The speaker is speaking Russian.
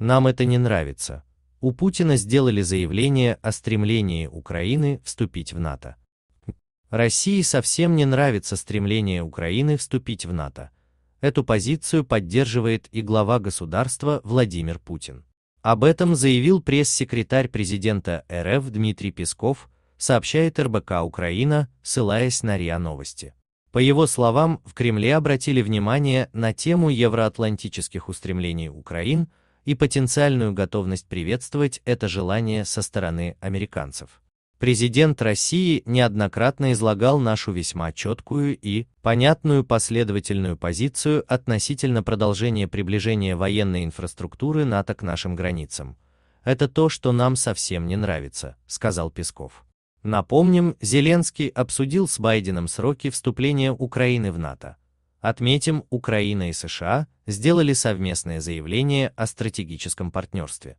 Нам это не нравится. У Путина сделали заявление о стремлении Украины вступить в НАТО. России совсем не нравится стремление Украины вступить в НАТО. Эту позицию поддерживает и глава государства Владимир Путин. Об этом заявил пресс-секретарь президента РФ Дмитрий Песков, сообщает РБК Украина, ссылаясь на РИА Новости. По его словам, в Кремле обратили внимание на тему евроатлантических устремлений Украины и потенциальную готовность приветствовать это желание со стороны американцев. Президент России неоднократно излагал нашу весьма четкую и понятную последовательную позицию относительно продолжения приближения военной инфраструктуры НАТО к нашим границам. «Это то, что нам совсем не нравится», — сказал Песков. Напомним, Зеленский обсудил с Байденом сроки вступления Украины в НАТО. Отметим, Украина и США сделали совместное заявление о стратегическом партнерстве.